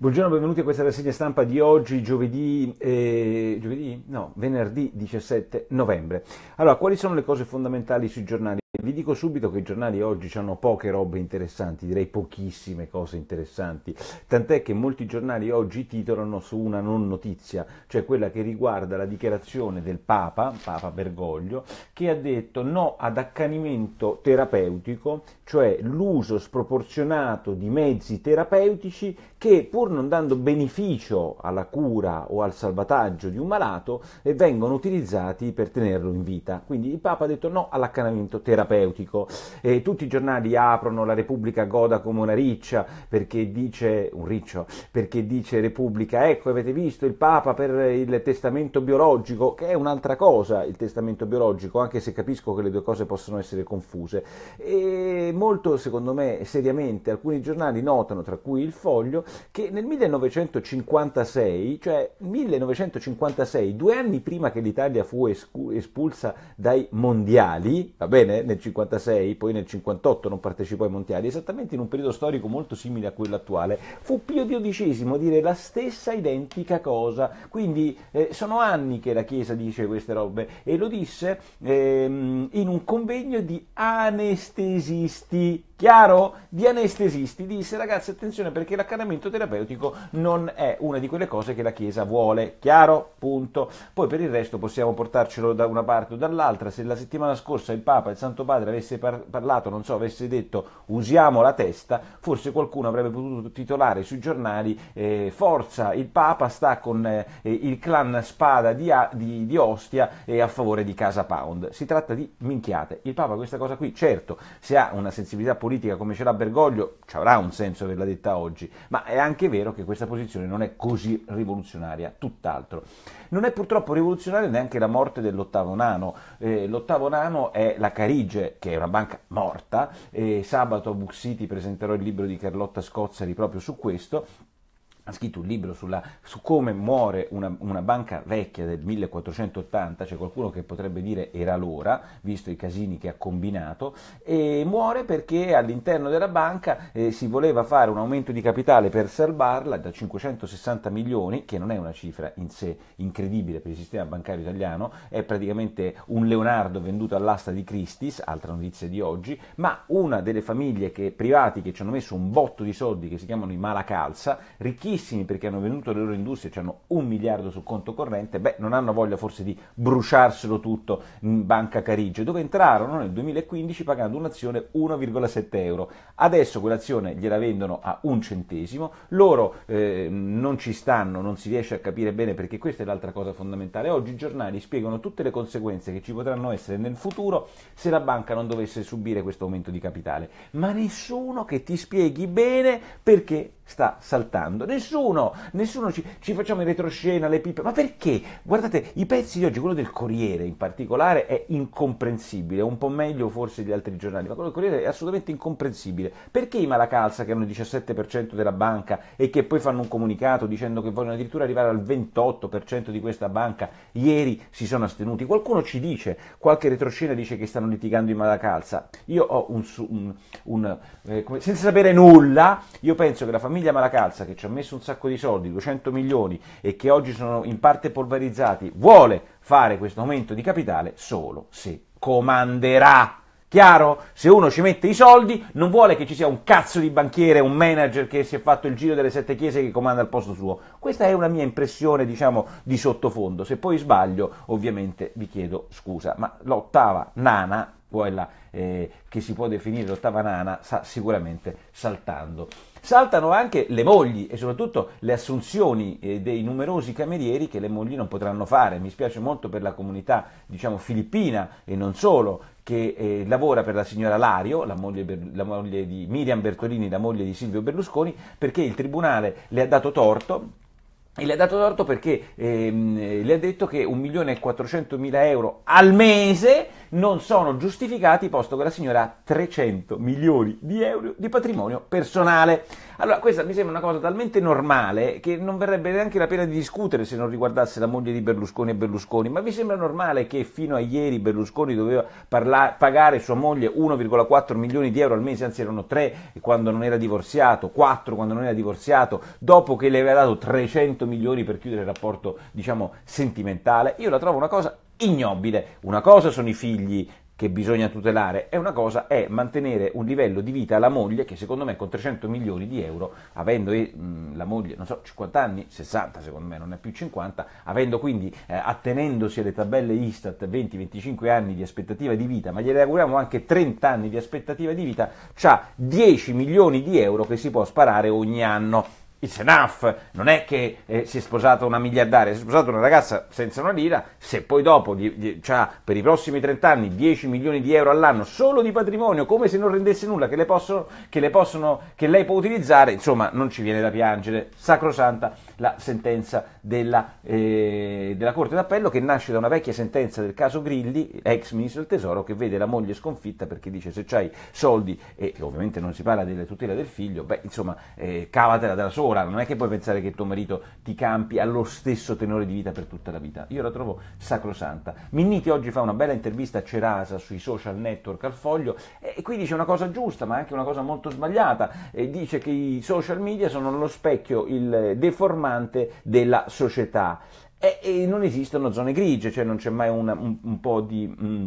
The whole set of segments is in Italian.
Buongiorno, benvenuti a questa rassegna stampa di oggi, giovedì, eh, giovedì, No, venerdì 17 novembre. Allora, quali sono le cose fondamentali sui giornali? Vi dico subito che i giornali oggi hanno poche robe interessanti, direi pochissime cose interessanti, tant'è che molti giornali oggi titolano su una non notizia, cioè quella che riguarda la dichiarazione del Papa, Papa Bergoglio, che ha detto no ad accanimento terapeutico, cioè l'uso sproporzionato di mezzi terapeutici che pur non dando beneficio alla cura o al salvataggio di un malato eh, vengono utilizzati per tenerlo in vita. Quindi il Papa ha detto no all'accanamento terapeutico. E eh, tutti i giornali aprono la Repubblica goda come una riccia perché dice un riccio, perché dice Repubblica, ecco avete visto il Papa per il testamento biologico, che è un'altra cosa il testamento biologico, anche se capisco che le due cose possono essere confuse. E molto secondo me seriamente alcuni giornali notano, tra cui il Foglio, che nel 1956, cioè 1956, due anni prima che l'Italia fu espulsa dai mondiali, va bene, nel 1956, poi nel 1958 non partecipò ai mondiali, esattamente in un periodo storico molto simile a quello attuale, fu Pio XII a dire la stessa identica cosa, quindi eh, sono anni che la Chiesa dice queste robe e lo disse ehm, in un convegno di anestesisti, chiaro? Di anestesisti, disse ragazzi attenzione perché l'accanimento trattamento terapeutico non è una di quelle cose che la Chiesa vuole, chiaro? Punto. Poi per il resto possiamo portarcelo da una parte o dall'altra, se la settimana scorsa il Papa, il Santo Padre avesse par- parlato, non so, avesse detto usiamo la testa, forse qualcuno avrebbe potuto titolare sui giornali eh, forza, il Papa sta con eh, il clan spada di, a- di, di Ostia e eh, a favore di Casa Pound. Si tratta di minchiate. Il Papa questa cosa qui, certo, se ha una sensibilità politica come ce l'ha Bergoglio, ci avrà un senso averla detta oggi, ma è anche vero che questa posizione non è così rivoluzionaria, tutt'altro. Non è purtroppo rivoluzionaria neanche la morte dell'ottavo nano. Eh, l'ottavo nano è la Carige, che è una banca morta. Eh, sabato a Book City presenterò il libro di Carlotta Scozzari proprio su questo ha scritto un libro sulla, su come muore una, una, banca vecchia del 1480, c'è cioè qualcuno che potrebbe dire era l'ora, visto i casini che ha combinato, e muore perché all'interno della banca eh, si voleva fare un aumento di capitale per salvarla da 560 milioni, che non è una cifra in sé incredibile per il sistema bancario italiano, è praticamente un Leonardo venduto all'asta di Christie's, altra notizia di oggi, ma una delle famiglie che, privati che ci hanno messo un botto di soldi, che si chiamano i Malacalza, ricchissimi pochissimi perché hanno venduto le loro industrie, cioè hanno un miliardo sul conto corrente, beh, non hanno voglia forse di bruciarselo tutto in Banca Carige, dove entrarono nel 2015 pagando un'azione 1,7 euro. Adesso quell'azione gliela vendono a un centesimo, loro eh, non ci stanno, non si riesce a capire bene perché questa è l'altra cosa fondamentale. Oggi i giornali spiegano tutte le conseguenze che ci potranno essere nel futuro se la banca non dovesse subire questo aumento di capitale, ma nessuno che ti spieghi bene perché sta saltando. Nessuno, nessuno ci, ci facciamo in retroscena le pippe. Ma perché? Guardate, i pezzi di oggi, quello del Corriere in particolare, è incomprensibile, un po' meglio forse gli altri giornali, ma quello del Corriere è assolutamente incomprensibile. Perché i Malacalza, che hanno il 17% della banca e che poi fanno un comunicato dicendo che vogliono addirittura arrivare al 28% di questa banca, ieri si sono astenuti? Qualcuno ci dice, qualche retroscena dice che stanno litigando i Malacalza. Io ho un... un, un eh, come, senza sapere nulla, io penso che la famiglia famiglia Malacalza che ci ha messo un sacco di soldi, 200 milioni e che oggi sono in parte polverizzati, vuole fare questo aumento di capitale solo se comanderà. Chiaro? Se uno ci mette i soldi, non vuole che ci sia un cazzo di banchiere, un manager che si è fatto il giro delle sette chiese che comanda al posto suo. Questa è una mia impressione, diciamo, di sottofondo. Se poi sbaglio, ovviamente vi chiedo scusa. Ma l'ottava nana quella eh, che si può definire l'ottava nana, sta sicuramente saltando. Saltano anche le mogli e soprattutto le assunzioni eh, dei numerosi camerieri che le mogli non potranno fare. Mi spiace molto per la comunità diciamo, filippina e non solo, che eh, lavora per la signora Lario, la moglie, la moglie di Miriam Bertolini, la moglie di Silvio Berlusconi, perché il tribunale le ha dato torto e le ha dato torto perché ehm, le ha detto che 1.400.000 euro al mese non sono giustificati, posto che la signora ha 300 milioni di euro di patrimonio personale. Allora, questa mi sembra una cosa talmente normale che non verrebbe neanche la pena di discutere se non riguardasse la moglie di Berlusconi e Berlusconi, ma vi sembra normale che fino a ieri Berlusconi doveva parla- pagare sua moglie 1,4 milioni di euro al mese, anzi erano 3 quando non era divorziato, 4 quando non era divorziato, dopo che le aveva dato 300 milioni per chiudere il rapporto, diciamo, sentimentale? Io la trovo una cosa ignobile. Una cosa sono i figli che bisogna tutelare, è una cosa è mantenere un livello di vita alla moglie che secondo me con 300 milioni di euro, avendo eh, la moglie, non so, 50 anni, 60 secondo me, non è più 50, avendo quindi, eh, attenendosi alle tabelle Istat, 20-25 anni di aspettativa di vita, ma gliele auguriamo anche 30 anni di aspettativa di vita, ha 10 milioni di euro che si può sparare ogni anno il Senaf, non è che eh, si è sposata una miliardaria, si è sposata una ragazza senza una lira, se poi dopo ha per i prossimi 30 anni 10 milioni di euro all'anno solo di patrimonio, come se non rendesse nulla che, le possono, che, le possono, che lei può utilizzare, insomma non ci viene da piangere, sacrosanta la sentenza della, eh, della Corte d'Appello che nasce da una vecchia sentenza del caso Grilli, ex ministro del Tesoro, che vede la moglie sconfitta perché dice se c'hai soldi, e ovviamente non si parla della tutela del figlio, beh insomma eh, cavatela dalla sola ora, non è che puoi pensare che tuo marito ti campi allo stesso tenore di vita per tutta la vita. Io la trovo sacrosanta. Minniti oggi fa una bella intervista a Cerasa sui social network al foglio e qui dice una cosa giusta, ma anche una cosa molto sbagliata. E dice che i social media sono lo specchio, il deformante della società. E, e non esistono zone grigie, cioè non c'è mai una, un, un, po' di... Mh, mm,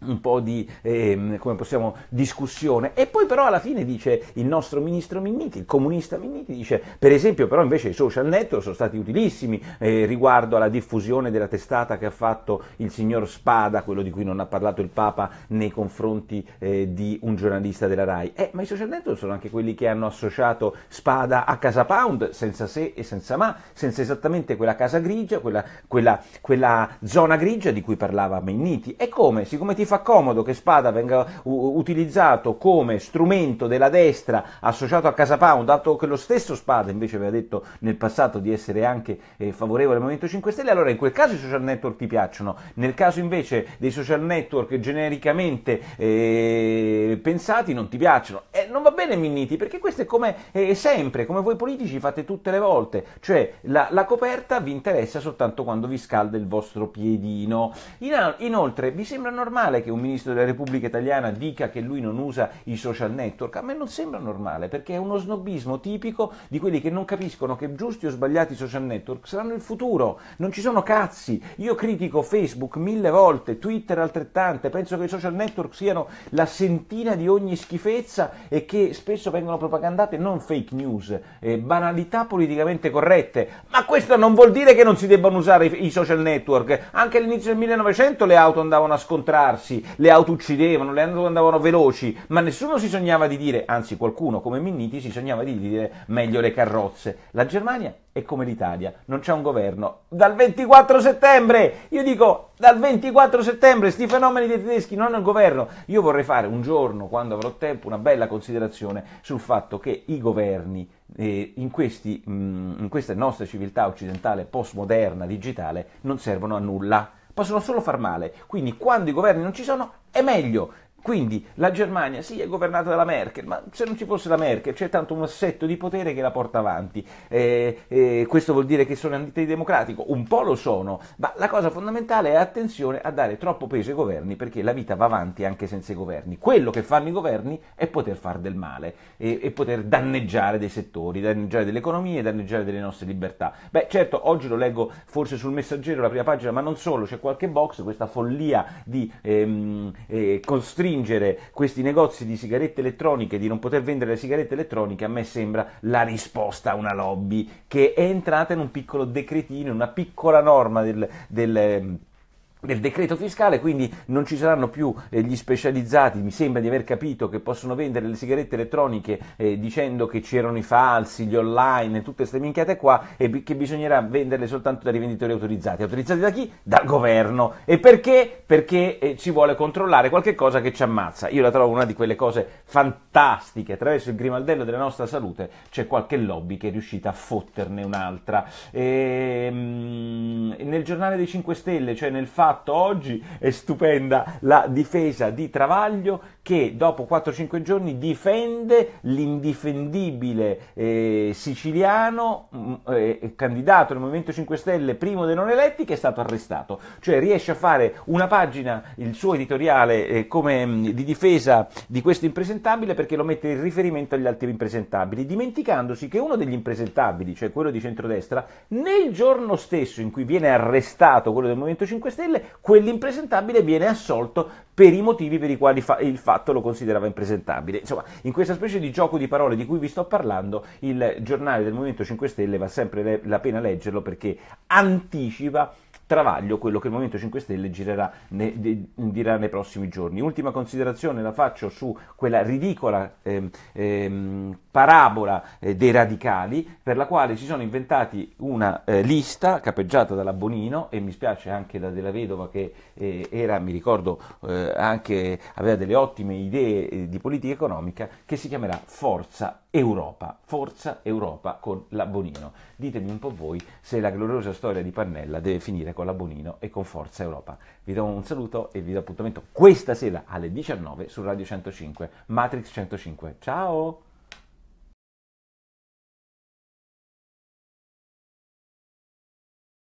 un po' di ehm, possiamo, discussione e poi però alla fine dice il nostro ministro Minniti, il comunista Minniti dice per esempio però invece i social network sono stati utilissimi eh, riguardo alla diffusione della testata che ha fatto il signor Spada, quello di cui non ha parlato il Papa nei confronti eh, di un giornalista della RAI, eh, ma i social network sono anche quelli che hanno associato Spada a Casa Pound senza se e senza ma, senza esattamente quella casa grigia, quella, quella, quella zona grigia di cui parlava Minniti e come? Siccome ti ti fa comodo che Spada venga utilizzato come strumento della destra associato a Casa Pound, dato che lo stesso Spada invece aveva detto nel passato di essere anche eh, favorevole al Movimento 5 Stelle, allora in quel caso i social network ti piacciono, nel caso invece dei social network genericamente eh, pensati non ti piacciono. Eh, non va bene Minniti, perché questo è come sempre, come voi politici fate tutte le volte, cioè la, la coperta vi interessa soltanto quando vi scalda il vostro piedino. In, inoltre vi sembra normale normale che un ministro della Repubblica Italiana dica che lui non usa i social network? A me non sembra normale perché è uno snobismo tipico di quelli che non capiscono che giusti o sbagliati i social network saranno il futuro, non ci sono cazzi. Io critico Facebook mille volte, Twitter altrettante, penso che i social network siano la sentina di ogni schifezza e che spesso vengono propagandate non fake news, eh, banalità politicamente corrette. Ma questo non vuol dire che non si debbano usare i, i social network. Anche all'inizio del 1900 le auto andavano a scontrarsi spostarsi, le auto uccidevano, le auto andavano veloci, ma nessuno si sognava di dire, anzi qualcuno come Minniti si sognava di dire meglio le carrozze. La Germania è come l'Italia, non c'è un governo. Dal 24 settembre, io dico dal 24 settembre, sti fenomeni dei tedeschi non hanno governo. Io vorrei fare un giorno, quando avrò tempo, una bella considerazione sul fatto che i governi eh, in, questi, mh, mm, in queste nostre civiltà occidentale postmoderna, digitale, non servono a nulla possono solo far male. Quindi quando i governi non ci sono è meglio quindi la Germania sì è governata dalla Merkel, ma se non ci fosse la Merkel c'è tanto un assetto di potere che la porta avanti. Eh, eh, questo vuol dire che sono antidemocratico, un po' lo sono, ma la cosa fondamentale è attenzione a dare troppo peso ai governi perché la vita va avanti anche senza i governi. Quello che fanno i governi è poter fare del male e, e poter danneggiare dei settori, danneggiare delle economie, danneggiare delle nostre libertà. Beh certo, oggi lo leggo forse sul messaggero, la prima pagina, ma non solo, c'è qualche box, questa follia di ehm, eh, costruire costringere questi negozi di sigarette elettroniche di non poter vendere le sigarette elettroniche a me sembra la risposta a una lobby che è entrata in un piccolo decretino, una piccola norma del, del del decreto fiscale, quindi non ci saranno più eh, gli specializzati, mi sembra di aver capito, che possono vendere le sigarette elettroniche eh, dicendo che c'erano i falsi, gli online, tutte queste minchiate qua e b- che bisognerà venderle soltanto da rivenditori autorizzati. Autorizzati da chi? Dal governo. E perché? Perché eh, ci vuole controllare qualche cosa che ci ammazza. Io la trovo una di quelle cose fantastiche, attraverso il grimaldello della nostra salute c'è qualche lobby che è riuscita a fotterne un'altra. E, ehm, mh, nel giornale dei 5 Stelle, cioè nel fatto fatto oggi è stupenda la difesa di Travaglio che dopo 4-5 giorni difende l'indifendibile eh, siciliano mm, eh, candidato del Movimento 5 Stelle, primo dei non eletti, che è stato arrestato. Cioè riesce a fare una pagina, il suo editoriale eh, come, mm, di difesa di questo impresentabile perché lo mette in riferimento agli altri impresentabili, dimenticandosi che uno degli impresentabili, cioè quello di centrodestra, nel giorno stesso in cui viene arrestato quello del Movimento 5 Stelle, quell'impresentabile viene assolto per i motivi per i quali fa- il fatto lo considerava impresentabile. Insomma, in questa specie di gioco di parole di cui vi sto parlando, il giornale del Movimento 5 Stelle va sempre le- la pena leggerlo perché anticipa Travaglio quello che il Movimento 5 Stelle girerà, ne, de, dirà nei prossimi giorni. Ultima considerazione la faccio su quella ridicola ehm, ehm, parabola eh, dei radicali per la quale si sono inventati una eh, lista capeggiata dalla Bonino e mi spiace anche da della Vedova che eh, era, mi ricordo, eh, anche aveva delle ottime idee eh, di politica economica che si chiamerà Forza Europa, forza Europa con la Bonino. Ditemi un po' voi se la gloriosa storia di Pannella deve finire con la Bonino e con Forza Europa. Vi do un saluto e vi do appuntamento questa sera alle 19 su Radio 105, Matrix 105. Ciao!